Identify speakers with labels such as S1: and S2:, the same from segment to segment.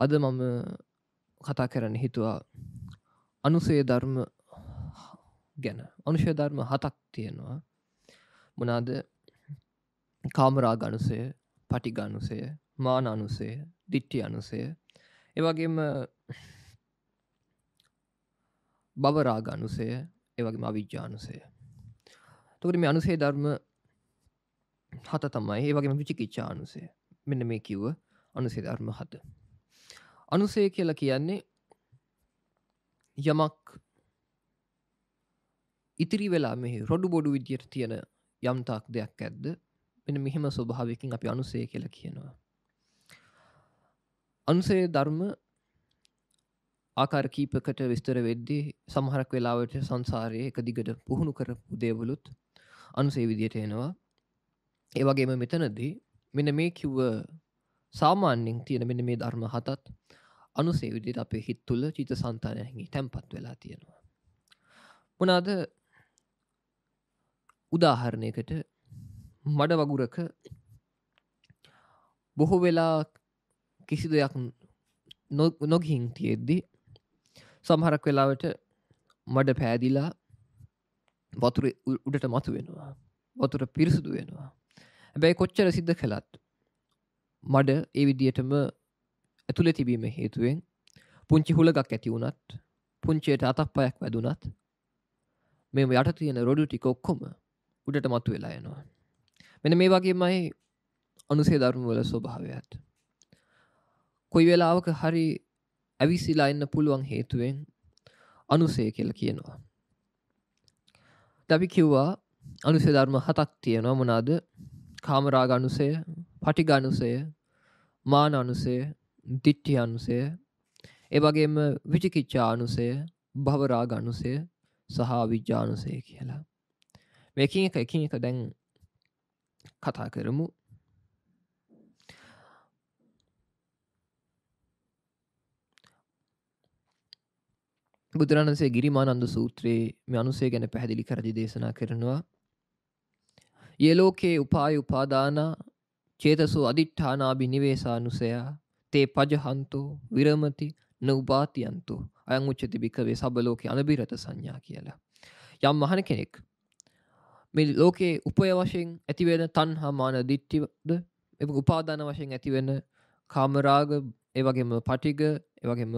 S1: අද මම කතා කරන්න හිතුවා අනුසේ ධර්ම ගැන අනුෂය ධර්ම හතක් තියෙනවා මොනාද කාමරා ගනුසය පටි ගනුසය මාන අනුසය දිට්ටි අනුසය ඒවගේම බවරා ගනුසය ඒවගේ අවිජ්‍යානුසය තකට මේ අනුසේ ධර්ම හත තමයි ඒවගේම විචිකිච්චානුසය මෙන්න මේ කිව්ව අනුසේ ධර්ම හත අනුසේ කියලා කියන්නේ යමක් ඉතිරි වෙලා මෙහි රොඩු බොඩු විදියට තියෙන යම්තාක් දෙයක් ඇද්ද මෙන මෙහෙම ස්වභාවකින් අපි අනුසේ කියලා කියනවා. අනුසේ ධර්ම ආකාර කීපකට විස්තර වෙද්දී සමහරක් වෙලාවට සංසාරයේ එක දිගට පුහුණු කරපු දේවලුත් අනුසේ විදියට එනවා. ඒ වගේම මෙතනදී මෙන්න මේ කිව්ව සාමාන්‍යයෙන් තියෙන මෙන්න මේ ධර්ම හතත් අනුසේවිදියට අපේ හිත් තුළ චිත සන්තානයහි තැන්පත් වෙලා තියෙනවා. මොනාද උදාහරණයකට මඩ වගුරක බොහෝ වෙලා කිසි දෙයක් නොගිහින් තියෙද්දි සමහරක් වෙලාවට මඩ පෑදිලා වතුර උඩට මතු වෙනවා වතුර පිරිසුදු වෙනවා හැබැයි කොච්චර සිද්ධ කළත් මඩ ඒ විදියටම ඇතුළ තිබීම හේතුවෙන් පුංචි හුළගක් ඇති වුණත් පුංචයට අතප්පයක් වැදුනත් මෙම යට තියෙන රොඩු ටික ඔක්කොම උඩට මතු වෙලා යනවා මෙන මේ වගේමයි අනුසේ ධර්මවල ස්වභාවයත් කොයි වෙලාවක හරි ඇවිසිලා එන්න පුළුවන් හේතුවෙන් අනුසය කියල කියනවා දැබි කිව්වා අනුසේ ධර්ම හතක් තියෙනවා මොනාද කාමරාග අනුසය පටිග අනුසය මාන අනුසය දිට්ඨි අනුසය ඒවගේම විචිකිච්ඡා අනුසය භවරාග අනුසය සහ විජ්ජානුසය කියලා මේකින් එක එකින් එක දැන් කතා කරමු බුදුරණන්සේ ගිරිමානන්ද සූත්‍රයේ මේ අනුසය ගැන පැහැදිලි කරදි දේශනා කරනවා. යෙලෝකේ උපාය උපාදාන චේතසෝ අදිට්ඨානාබි නිවේසානුසයා තේ පජහන්තෝ විරමති නඋපාතියන්තෝ අයං උච්චති භික්කවේ සබ ලෝකේ අනබිරත සංඥා කියලා. යම් මහන කෙනෙක් මේ ලෝකේ උපය වශයෙන් ඇතිවෙන තන්හා මාන දිට්ටිද එම උපාදාන වශයෙන් ඇතිවෙන කාමරාග ඒවගේම පටිග ඒවගේම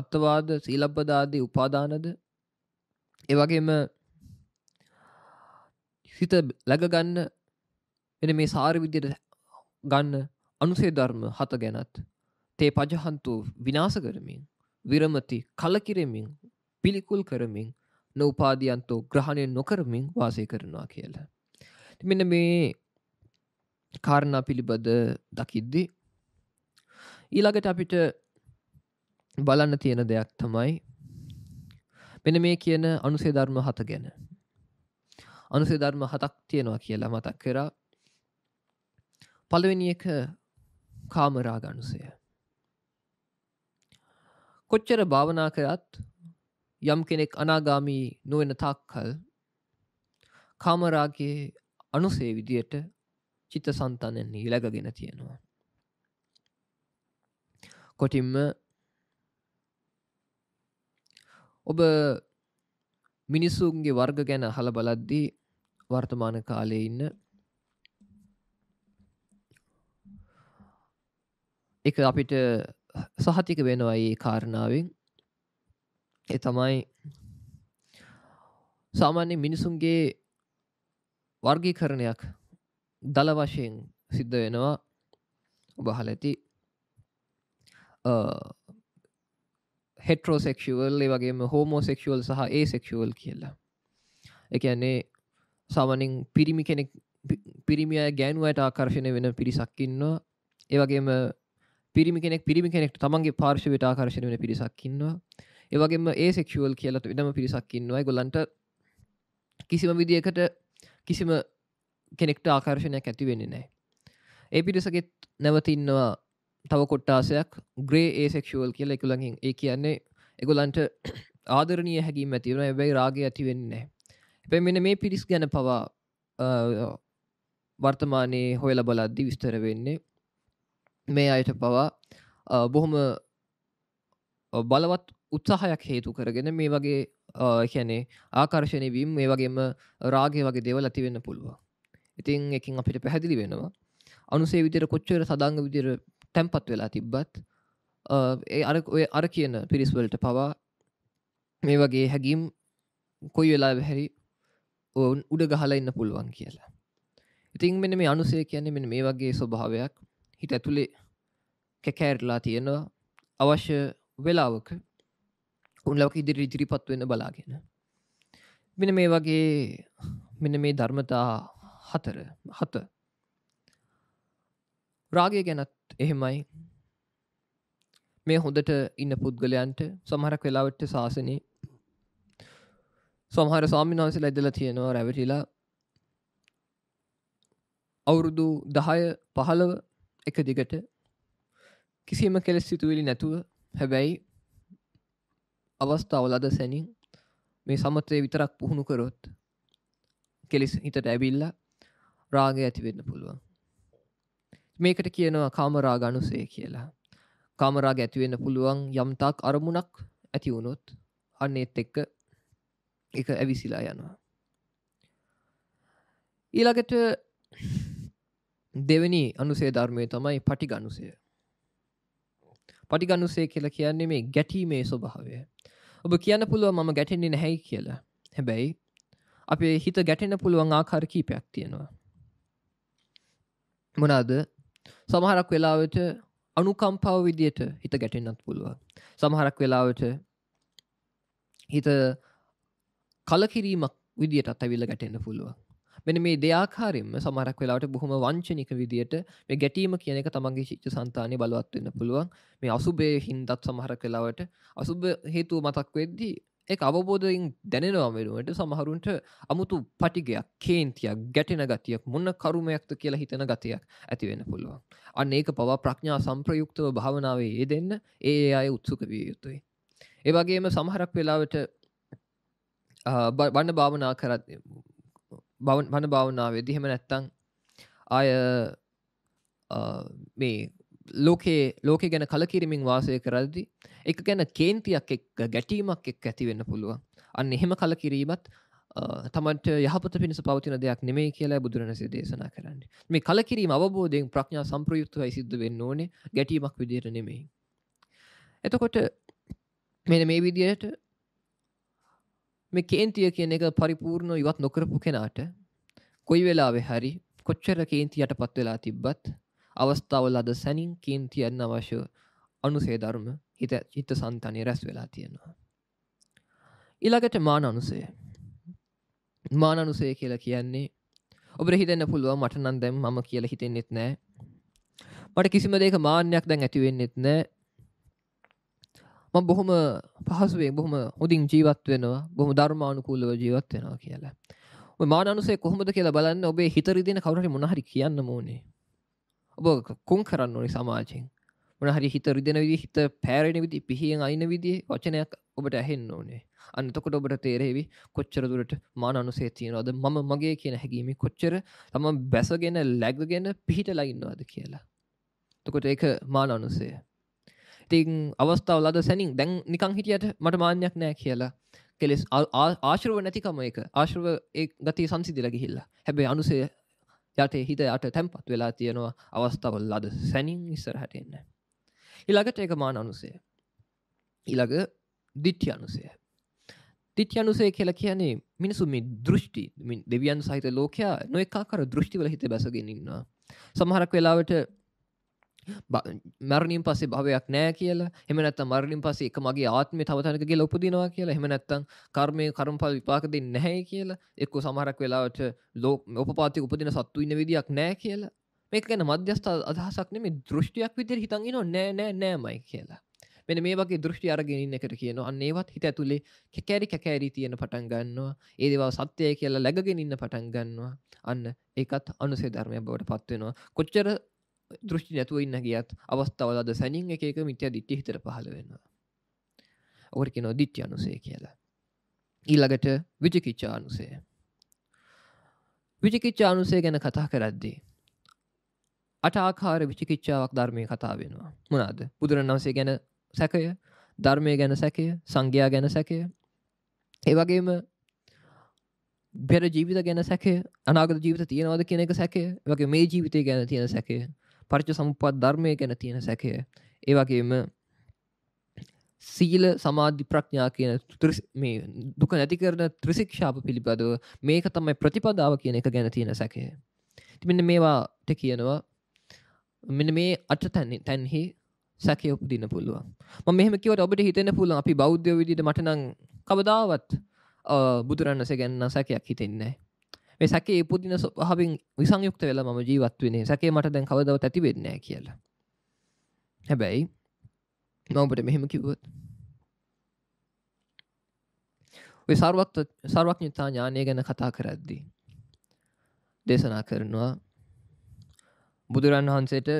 S1: අත්තවාද සීලබ්බදාදී උපාදානද ඒවගේම සිත ලැගගන්න එන මේ සාර විදියට ගන්න අනුසේ ධර්ම හත ගැනත් තේ පජහන්තු විනාස කරමින් විරමති කලකිරමින් පිළිකුල් කරමින් නෝපාදියන්තෝ ග්‍රහණය නොකරමින් වාසය කරනවා කියලා. මෙන්න මේ කාරණා පිළිබඳ දකිද්දි ඊළඟට අපිට බලන්න තියෙන දෙයක් තමයි මෙන මේ කියන අනුසේ ධර්ම හත ගැන අනුසේ ධර්ම හතක් තියෙනවා කියලා මතක් කරා පළවෙනි එක කාමරාග අනුසය කොච්චර භාවනා කරත් යම් කෙනෙක් අනාගාමී නොවෙන තාක්කල් කාමරාගේ අනුසේ විදියට චිත්ත සන්තනයෙන් නීලැගගෙන තියෙනවා. කොටින්ම ඔබ මිනිස්සුන්ගේ වර්ග ගැන හල බලද්දී වර්තමාන කාලය ඉන්න එක අපිට සහතික වෙනවා ඒ කාරණාවෙන් ඒ තමයි සාමාන්‍ය මිනිසුන්ගේ වර්ගීකරණයක් දල වශයෙන් සිද්ධ වෙනවා ඔබහල ඇති හෙටරෝසෙක්ෂුවල් වගේම හෝමෝසෙක්ෂුවල් සහ ඒ සෙක්ෂුවල් කියලා එකන්නේ සාමනින් පිරිමි කෙනෙක් පිරිමිය ගෑනුවට ආකර්ශණය වෙන පිරිසක්කින්නවා ඒවගේම පිරිමි කෙනෙක් පිරිමි කෙනෙක් තමන්ගේ පාර්ශ විටාකර්ශණ වන පිරිසක්කින්නවා ඒවගේම ඒ සෙක්ෂුවල් කියලට වෙනම පිරිසක්කින්නවා ගොලන්ට කිසිම විදිකට කිසිම කෙනෙක්ට ආකර්ශණයක් ඇතිවෙන්නේ නෑ ඒ පිරිසගෙත් නැවතින්නවා තව කොට්ටාසයක් ග්‍රේ ඒ සෙක්ෂුවල් කියල එකකුළඟින් ඒ කියන්නේ එගොලන්ට ආදරණය හැකි මැතිවන එබැයි රාග ඇතිවෙන්නේ එපැ මෙන මේ පිරිස් ගැන පවා වර්තමානයේ හොයල බලද්දි විස්තර වෙන්නේ මේ අයට පවා බොහොම බලවත් උත්සාහයක් හේතු කරගෙන මේ වගේ කියැනේ ආකර්ශණය වීම් මේ වගේම රාගය වගේ දේවල් ඇතිවෙන්න පුළුවන් ඉතින් එකින් අපිට පැහැදිලි වෙනවා අනුසේ විදිර කොච්චර සදංග විදිර තැම්පත් වෙලා තිබ්බත් ඒ අර ඔය අර කියන පිරිස්වලට පවා මේ වගේ හැගීම් කොයි වෙලා හැරි ඔවුන් උඩ ගහලා ඉන්න පුළුවන් කියලා ඉතින් මෙන මේ අනුසේ කියන්නේ මෙ මේ වගේ ස්වභාවයක් හිට ඇතුළේ කැකෑරලා තියෙනවා අවශ්‍ය වෙලාවක උන්ලවක ඉදිරි ඉදිරිපත් වෙන බලාගෙන මෙන මේ වගේ මෙන මේ ධර්මතා හතර හත රාගය ගැනත් එහෙමයි මේ හොඳට ඉන්න පුද්ගලයන්ට සමහරක් වෙලාවට ශාසනය සමහර ස්වාමිනාන්සල ඇදල තියෙනවා රැවටිලා අවුරුදු දහය පහළව එක දිගට කිසිම කෙලෙස් සිතුවිලි නැතුව හැබැයි අවස්ථාවලද සැනින් මේ සමතය විතරක් පුහුණු කරොත් කෙලෙස් හිතට ඇබිල්ලා රාග ඇතිවෙන්න පුළුවන් මේකට කියනවා කාමරා ගනුසේ කියලා කාමරාග ඇතිවෙන්න පුළුවන් යම්තාක් අරමුණක් ඇතිවුණොත් අන්න එත් එක්ක එක ඇවිසිලා යනවා ඊළඟට දෙවැනි අනුසේ ධර්මය තමයි පටිගනුසය පටිගනුසේ කියලා කියන්නේ මේ ගැටීමේ ස්වභාවය ඔබ කියන්න පුළුව මම ගැටෙන්නේ නැහැයි කියලා හැබැයි අපේ හිත ගැටෙන පුළුවන් ආකාර කීපයක් තියෙනවා මොනාද සමහරක් වෙලාවට අනුකම්පාව විදියට හිත ගැටෙන්න්නත් පුළුවන් සමහරක් වෙලාවට හිත කලකිරීමක් විදියටත් ඇවිල්ල ගැටෙන්න්න පුළුවන් මෙන මේ දෙයාකාරෙන්ම සමරක් වෙලාට බොහොම වංචනික විදියට මේ ගැටීම කියන එක තමන්ගේ ශිච්ච සන්තානය බලවත් වෙන්න පුළුවන් මේ අසුබේ හින්දත් සමහර කලාවට අසුබ හේතුව මතක් වෙද්දී ඒ අවබෝධයෙන් දැනෙනවා වෙනුවට සමහරුන්ට අමුතු පටිගයක් කේන්තියක් ගැටෙන ගතියක් මොන්න කරුමයක්ද කියලා හිතන ගතියක් ඇති වෙන්න පුළුවන්. අන්න ඒක පවා ප්‍රඥා සම්ප්‍රයුක්තව භාවනාවේ ඒ දෙන්න ඒ අය උත්සුක විය යුතුයි. ඒ වගේම සමහරක් වෙලාවට බණ භාවනා කරත් බවන් පන භාවනාවේ දිහෙම නැත්තං අය මේ ලෝකේ ලෝක ගැන කලකිරමින් වාසය කරදදි එක ගැන කේන්තියක් එක් ගැටීමක් එක් ඇතිවෙන්න පුළුවන් අන්න එහෙම කලකිරීමත් තමට යහපත පිණිස පවතින දෙයක් නෙමේ කියලා බුදුරණසේ දේශනා කරන්න මේ කලකිරීම අවබෝධයෙන් ප්‍රඥා සම්ප්‍රයුක්තවයි සිද්ධ වෙන්න ඕනේ ගැටීමක් විදියට නෙමෙයි. එතකොට මෙන මේ විදියට මේ කේන්තිය කියන එක පරිපූර්ණ ඉවත් නොකරපු කෙනාට කොයි වෙලාවෙ හරි කොච්චර කේන්ති යටපත් වෙලා තිබ්බත් අවස්ථාවල අද සැනින් කේන්ති යන්න අවශ්‍ය අනුසේ ධර්ම හිත චිත්ත සන්තනය රැස් වෙලා තියෙනවා. ඊළඟට මාන අනුසය. මාන අනුසය කියලා කියන්නේ ඔබට හිතන්න පුළුවන් මට නම් දැන් මම කියලා හිතෙන්නෙත් නෑ. මට කිසිම දෙයක මාන්නයක් දැන් ඇති වෙන්නෙත් නෑ. ම බොහොම පහසුවේ බොහොම හොඳින් ජීවත් වෙනවා බොහොම ධර්මානුකූලව ජීවත් වෙනවා කියලා මානනුසේ කොහොමද කියලා බලන්න ඔබේ හිතරිදින කවරට මොනහරි කියන්න මෝනේ ඔබ කොන් කරන්න ඕනි සමාජෙන් මොනහරි හිතරිදෙන විදි හිත පෑරෙන විදි පිහියෙන් අයින විදිේ වචනයක් ඔබට ඇහෙන්න ඕනේ අන්නතකොට ඔබට තේරෙවි කොච්චරදුරට මාන අනුසේ තියෙනවද මම මගේ කියන හැකීම කොච්චර තම බැසගෙන ලැගගෙන පිහිට ලයින්නවාද කියලා තකොට ඒක මාන අනුසේ ඉතිං අවස්ථාවලද සැනින් දැන් නිකං හිටියට මට මාන්‍යයක් නෑ කියලා කෙලෙස් ආශරුව නැතිකම එක ආශරුව ඒ ගති සංසිදිල ගිහිල්ලා හැබේ අනුසේ යට හිත යට තැන්පත් වෙලා තියෙනවා අවස්ථාවල් ලද සැනින් ඉස්සර හැටෙන්න ඉළඟට ඒක මාන අනුසය ඉළඟ දිට්්‍ය අනුසය තිට්්‍ය අනුසේ කියලා කියන්නේ මිනිසු මේ දෘෂ්ටි දෙවියන් සහිත ලෝකයා නො එකකාර දෘෂ්ටිවල හිත බැසගෙනන්නවා සමහරක් වෙලාවට මැරණින් පසේ භාවයක් නෑ කියලා එමනත් මරණින් පසේ එක මගේ ආත්මි තවතනක කියලා උපදිනවා කියලා හෙමනැත්තං කර්මය කරම්පල් විපාක දෙන්න නැහැ කියලා එක්ක සමහරක් වෙලාවට ලෝ උපපාති උපදින සත්තු ඉන්න විදියක් නෑ කියලා මේක ගැන මධ්‍යස්ථ අදහසක්න මේ දෘෂ්ටියක් විදිර හිතන්ගෙන නෑ නෑ නෑමයි කියලා මෙන මේ වගේ දෘෂ්ටි අරගෙනන්න එකට කියන අන්නේවත් හිත ඇතුළේ කැකෑරි කැකෑරී තියෙන පටන් ගන්නවා ඒ දෙවා සත්‍යය කියලා läගගෙනඉන්න පටන් ගන්නවා අන්න ඒකත් අනුසේ ධර්මය බවට පත්වෙනවා කොච්චර දෘෂ්ටි නැතුව ඉන්න ගියත් අවස්ථාවලද සැනින් එක එක මිත්‍ය දිිට්ටි හිතර පහළ වෙනවා ඔකට කෙනෝ දිට්්‍ය අනුසේ කියලා ඊළඟට විජකිච්චා අනුසය විචිකිච්චා අනුසය ගැන කතා කරද්දී අට ආකාර විචිකිච්චාවක් ධර්මය කතා වෙනවා මොනාද බුදුරන්වන්සේ ගැන සැකය ධර්මය ගැන සැකය සංඝයා ගැන සැකය ඒවගේම බෙර ජීවිත ගැන සැකය අනාගත ජීවිත තියෙනවද කියන එක සැකය වගේ මේ ජීවිතය ගැන තියෙන සැකය පරිච සම්පත් ධර්මය ගැන තියෙන සැකය ඒවගේම සීල සමාධි ප්‍රඥා කියන මේ දුක නැති කරන ත්‍රිසික්ෂාප පිළිබඳව මේක තමයි ප්‍රතිපදාව කියන එක ගැන තියෙන සැකය තිමන්න මේවාට කියනවා මෙන මේ අට තැන්නේ තැන්හි සැකය උපදින්න පුළුවන් ම මෙහමකිවට ඔබට හිතෙන පුළුවන් අපි බෞද්ධ විදිට මටනං කවදාවත් බුදුරන්නස ගැන්න සැකයක් හිතෙන්නේ මේ සැකේ ඉපදින ස්වභාවයෙන් විසංයුක්ත වෙලා මම ජීවත් වෙන්නේ සැකේ මට දැන් කවදාවත් ඇති වෙන්නේ නැහැ කියලා. හැබැයි මම ඔබට මෙහෙම කිව්වොත් ඔය සර්වත් සර්වඥතා ඥානය ගැන කතා කරද්දී දේශනා කරනවා බුදුරන් වහන්සේට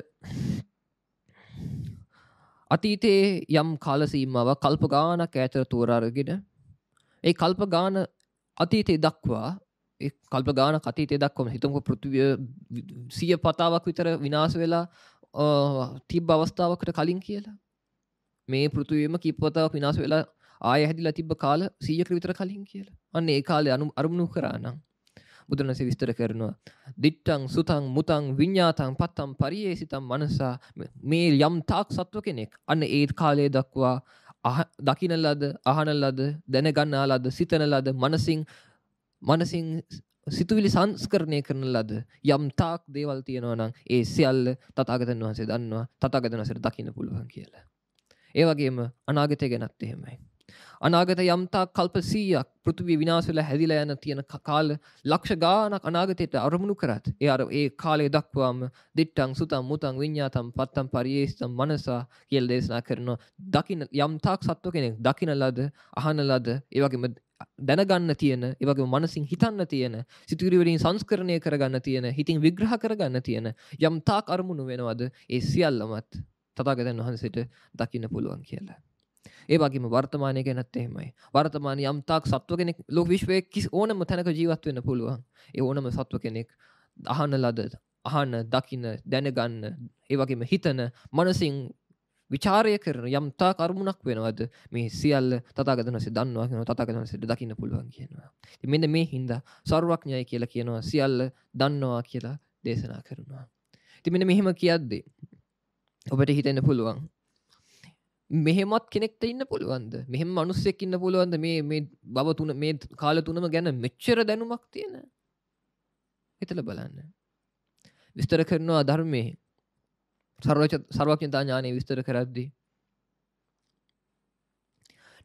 S1: අතීතයේ යම් කාල සීමාවක් කල්ප ගානක් ඈතට තෝරාගෙන ඒ කල්ප ගාන අතීතයේ දක්වා කල්ප ගාන කතීතය දක්කොම හිතමක පෘතිවිය සිය පතාවක් විතර විනාස වෙලා තිබ අවස්ථාවකට කලින් කියලා මේ පෘතිවීම කිප්පතාවක් විනාස වෙලා ආය හැදිලා තිබ්බ කාල සීයක විතර කලින් කියලා අන්න ඒ කාලය අනු අරමුණු කරානම් බුදුරණස විස්තර කරනවා. දිට්ටං සුතං මුතං විඤ්ඥාතං පත්තම් පරියේ සිතම් මනසා මේ යම් තාක් සත්ව කෙනෙක් අන්න ඒත් කාලය දක්වා දකිනල්ලද අහනල්ලද දැනගන්නාලද සිතනලද මනසිං මනසින් සිතුවිලි සංස්කරණය කරන ලද යම් තාක් දේවල් තියෙනවා නම් ඒ සියල්ල තතාගතන් වහන්සේ දන්නවා තතාගතන වසර දකින්න පුළුවන් කියලා. ඒ වගේම අනාගතය ගැනත් එහෙමයි. අනාගත යම්තා කල්ප සීයක් පෘතිවි විනාශවෙල හැදිලා යන තියෙන කාල ලක්ෂ ගානක් අනාගතයට අරමුණු කරත් ඒ අර ඒ කාලය දක්වාම දිට්ටං සුතම් මුතං විඤ්ඤාතම් පත්තම් පරියේෂ්ඨම් මනසා කියලා දේශනා කරනවා දකින යම්තාක් සත්ව කෙනෙක් දකින ලද අහන ලද ඒ වගේම දැනගන්න තියෙන ඒවගේ මනසින් හිතන්න තියෙන සිතුවිලිවලින් සංස්කරණය කරගන්න තියෙන හිතින් විග්‍රහ කරගන්න තියෙන යම් තාක් අරමුණු වෙනවද ඒ සියල්ලමත් තථාගතයන් වහන්සේට දකින්න පුළුවන් කියලා. ඒ වගේම වර්තමානය ගැනත් එහෙමයි. වර්තමාන යම් තාක් සත්ව කෙනෙක් ලෝක විශ්වයේ කිසි ඕනම තැනක ජීවත් වෙන්න පුළුවන්. ඒ ඕනම සත්ව කෙනෙක් අහන ලද අහන දකින දැනගන්න ඒ වගේම හිතන මනසින් විචාරය කරන යම් තා කරුණක් වෙනවද මේ සියල්ල තතාගතනස දන්නවා කියන තතාගතනසට දකින්න පුළුවන් කියනවා. මෙන්න මේ හින්දා සර්වඥයි කියලා කියනවා සියල්ල දන්නවා කියලා දේශනා කරනවා. ඉතින් මෙන්න මෙහෙම කියද්දී ඔබට හිතෙන්න පුළුවන් මෙහෙමත් කෙනෙක්ට ඉන්න පුළුවන්ද? මෙහෙම මිනිස්සෙක් ඉන්න පුළුවන්ද මේ මේ බව තුන මේ කාල තුනම ගැන මෙච්චර දැනුමක් තියෙන? හිතලා බලන්න. විස්තර කරනවා ධර්මයේ සර්වච සර්වඥතා ඥානය විස්තර කරද්දී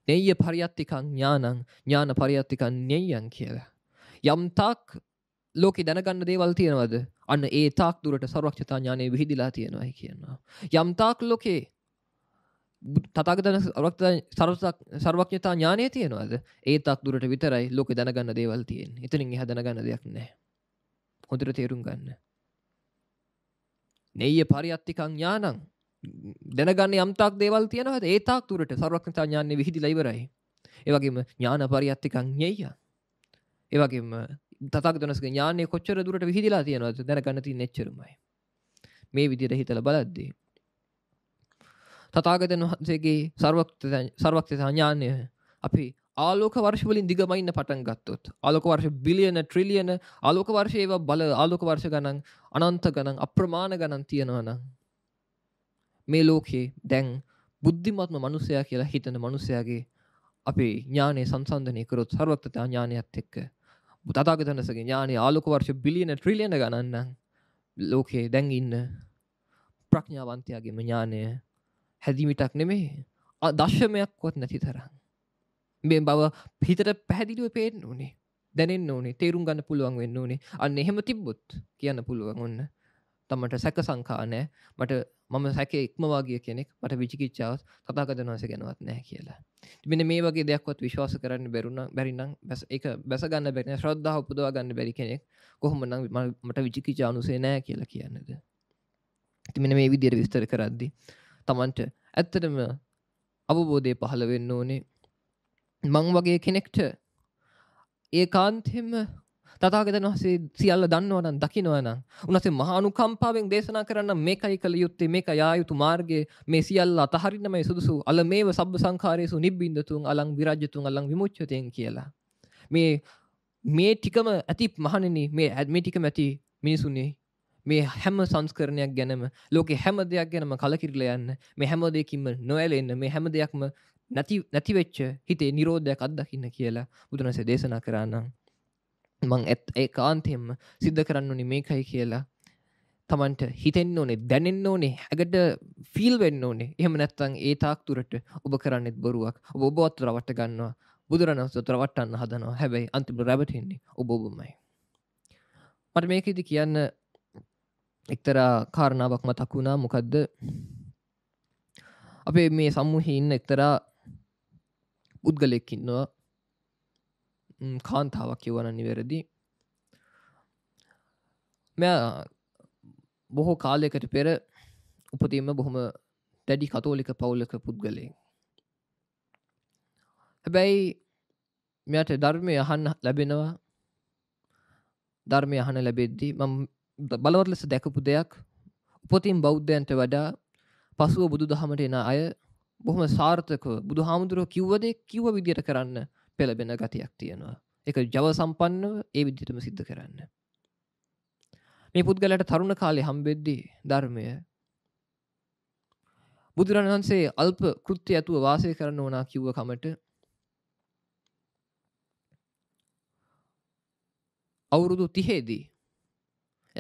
S1: නෙය්‍ය පරියත්තිකං ඥානං ඥාන පරියත්තිකං නෙය්‍යං කියලා. යම් තාක් ලෝකේ දැනගන්න දේවල් තියෙනවද? අන්න ඒ තාක් දුරට සර්වඥතා ඥානය විහිදිලා තියෙනවායි කියනවා. යම් තාක් ලෝකේ තථාගතයන් සර්වඥතා ඥානය තියෙනවද? ඒ තාක් දුරට විතරයි ලෝකේ දැනගන්න දේවල් තියෙන්නේ. එතනින් එහා දැනගන්න දෙයක් නැහැ. හොඳට තේරුම් ගන්න. නෙය්‍ය පරියත්තිකං ඥානං දැනගන්න යම්තාක් දේවල් තියෙනවද ඒ තාක් දුරට සර්වඥතා ඥානෙ විහිදිලා ඉවරයි. ඒ වගේම ඥාන පරියත්තිකං ඤෙය්‍ය. ඒ වගේම තථාගතයන්ගේ ඥානෙ කොච්චර දුරට විහිදිලා තියෙනවද දැනගන්න තියෙන එච්චරමයි. මේ විදිහට හිතලා බලද්දී තථාගතයන් වහන්සේගේ සර්වඥතා ඥානය අපි ආලෝක වර්ශවලින් දිගමයින්න පටන් ගත්තොත් ආලෝක වර්ෂ බිලියන ට්‍රිලියන ආලෝක වර්ෂය ඒවා බල ආලෝක වර්ෂ ගණන් අනන්ත ගණන් අප්‍රමාණ ගණන් තියෙනවනම් මේ ලෝකයේ දැන් බුද්ධිමත්ම මනුස්සයා කියලා හිතන මනුස්සයාගේ අපේ ඥානය සංසන්ධනය කරොත් සර්වත්තා ඥානයත් එක්ක තතාගතනසගේ ඥානය ආලෝක වර්ෂ බිලියන ට්‍රිලියන ගණන්න ලෝකයේ දැන් ඉන්න ප්‍රඥාවන්තයාගේ ඥානය හැදිමිටක් නෙමේ දශමයක්වත් නැති තරම් මේ බව පිතට පැහැදිලිව පේෙන් ඕනේ දැනෙන් ඕනේ තේරුම් ගන්න පුළුවන් වෙන්න ඕනේ අන්න එහෙම තිබ්බොත් කියන්න පුළුවන් ඔන්න තමට සැක සංකානෑ මට මම සැකේ ඉක්මවාගේ කෙනෙක් මට විචිකිච්චාව තතාගතනවාස ගැනවත් නෑ කියලා මෙන මේ වගේ දෙයක්වත් විශ්වාස කරන්න බැරුණ බැරිනම් බැස එක බැසගන්න බැරි ශ්‍රද්ධාව පුදවා ගන්න බැරි කෙනෙක් කොහොම නම් මට විචිකිචානුසේ නෑ කියලා කියන්නද තිමෙන මේ විදියට විස්තර කරද්දි තමන්ට ඇත්තටම අවබෝධය පහළ වෙන්න ඕනේ මං වගේ කෙනෙක්ට ඒ කාන්තෙම තතාගෙතන වසේ සියල්ල දන්නවනම් දකිනවනම් උනසේ මහානුකම්පාවෙන් දේශනා කරන්න මේකයි කළ යුත්තේ මේක යායුතු මාර්ගය මේ සියල්ල අතහරින්නමයි සුදුසු අල මේ සබ් සංකාරයසු නිබ්බින්දතුන් අලං විරජ්‍යතුන් අලං විමුච්චතයෙන් කියලා මේ මේ ටිකම ඇති මහණෙනි මේ ඇත්මිටිකම ඇති මිනිසුනේ මේ හැම සංස්කරණයක් ගැනම ලෝකෙ හැම දෙයක් ගැනම කලකිරලා යන්න මේ හැම දෙයකින්ම නොඇලෙන්න මේ හැම දෙයක්ම නැති නැතිවෙච්ච හිතේ නිරෝධයක් අත්දකින්න කියලා බුදුරන්සේ දේශනා කරන්නම් මං ඇත් ඒ කාන්තයෙන්ම සිද්ධ කරන්න ඕනි මේකයි කියලා තමන්ට හිතෙන් ඕනේ දැනෙන් ඕනේ ඇකට ෆිල් වෙන්න ඕනේ එහම නැත්තං ඒ තාක්තුරට ඔබ කරන්නෙත් බොරුවක් ඔබ ඔබවත්තුර වට ගන්නවා බුදුරණස්තොතර වටන්න හදනවා හැබැයි අන්තිම රැබටෙන්නේ ඔබ ඔබමයි මට මේකෙදි කියන්න එක්තරා කාරණාවක් මතක් වුණා මොකක්ද අපේ මේ සම්මුහහින්න එක්තරා පුද්ගලයකින්නවා කාන්තාවක් කියවන නිවැරදි මෙයා බොහෝ කාලයකට පෙර උපතිම බොහොම දැඩි කතෝලික පවුලක පුද්ගලයෙන් හැබැයි මෙයට ධර්මය අහන්න ලැබෙනවා ධර්මය අහන ලැබෙද්දී මම බලවත් ලෙස දැකපු දෙයක් උපතින් බෞද්ධයන්ට වඩා පසුව බුදු දහමට එන අය බොහොම සාර්ථක බුදු හාමුදුරුව කිව්වදේ කිව්ව විදිට කරන්න පෙළබෙන ගතියක් තියෙනවා එක ජව සම්පන්නව ඒ විදිටම සිද්ධ කරන්න මේ පුද්ගලට තරුණ කාලේ හම්බෙද්දී ධර්මය බුදුරන් වහන්සේ අල්ප කෘත්‍ය ඇතුව වාසය කරන්න ඕනා කිව්ව කමට අවුරුදු තිහේදී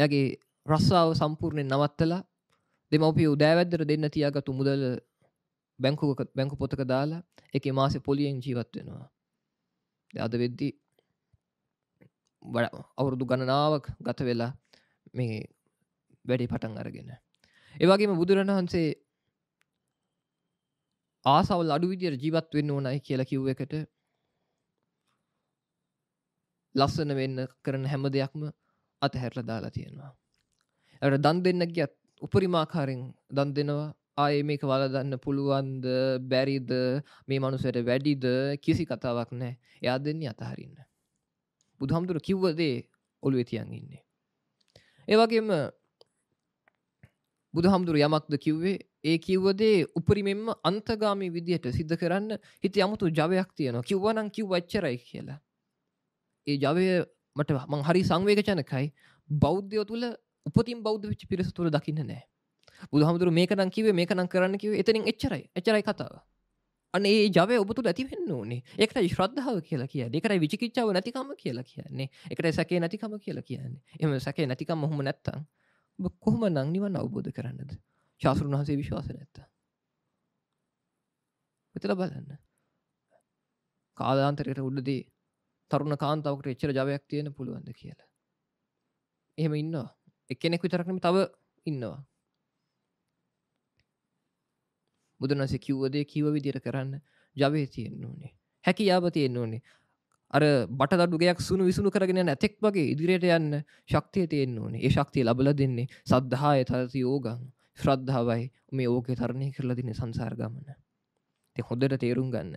S1: එයගේ රස්සාාව සම්පූර්ණයෙන් නවත්තලා දෙමවපිය උදෑවැද්දර දෙන්න තියාගතු මුදල බැංකු බැංකු පොතක දාලා එක මාස පොලියෙන් ජීවත් වෙනවා අද වෙද්දි වඩ අවුරුදු ගණනාවක් ගත වෙලා මේ වැඩි පටන් අරගෙන ඒවගේම බුදුරණහන්සේ ආසවල් අඩු විදියට ජීවත් වෙන්න ඕනයි කියලා කිව් එකට ලස්සන වෙන්න කරන හැම දෙයක්ම අතහැරලා දාලා තියෙනවා. ඇට දන් දෙන්න ගියත් උපරිමාකාරෙන් දන් දෙනවා ආය මේක වලදන්න පුළුවන්ද බැරිද මේ මනුසයට වැඩිද කිසි කතාවක් නෑ එයා දෙන්නේ අතහරින්න. බුදුහමුදුර කිව්වදේ ඔළුවෙ තියන් ඉන්නේ. ඒවගේම බුදුහමුදුර යමක්ද කිව්වේ ඒ කිව්වදේ උපරිමෙන්ම අන්තගාමී විදිහට සිද්ධ කරන්න හිත අමුතු ජවයක් තියනවා කිව්වනම් කිව් වච්චරයි කියලා. ඒ ජවය මට මං හරි සංවේගචනකයි බෞද්ධයෝ තුළ උපතින් බෞද්ධ විච්චි පිරිස තුළ දකින්න නෑ බුදුහමුදුරු මේකනම් කිව්වේ මේකනම් කරන්න කිව්වේ එතනින් එච්චරයි එච්චරයි කතාව අනේ ඒ ජවය ඔබ තුල ඇති වෙන්න ඕනේ ඒකටයි ශ්‍රද්ධාව කියලා කියන්නේ ඒකටයි විචිකිච්ඡාව නැතිකම කියලා කියන්නේ ඒකටයි සැකේ නැතිකම කියලා කියන්නේ එහෙම සැකේ නැතිකම ඔහොම නැත්තම් ඔබ කොහොමනම් නිවන අවබෝධ කරන්නද ශාස්ත්‍රුන් වහන්සේ විශ්වාස නැත්තම් මෙතන බලන්න කාලාන්තරයට උඩදී තරුණ කාන්තාවකට එච්චර ජවයක් තියෙන පුළුවන්ද කියලා. එහෙම ඉන්නවා. එක්කෙනෙක් විතරක් නෙමෙයි තව ඉන්නවා. බුදුන් වහන්සේ කිව්ව දේ කිව්ව විදිහට කරන්න ජවයේ තියෙන්න ඕනේ. හැකියාව තියෙන්න ඕනේ. අර බටදඩු ගයක් සුණු විසුණු කරගෙන යන ඇතෙක් වගේ ඉදිරියට යන්න ශක්තිය තියෙන්න ඕනේ. ඒ ශක්තිය ලැබලා දෙන්නේ සද්ධාය තරති යෝගං. ශ්‍රද්ධාවයි මේ ඕකේ තරණය කරලා දෙන්නේ සංසාර ගමන. ඉතින් හොඳට තේරුම් ගන්න.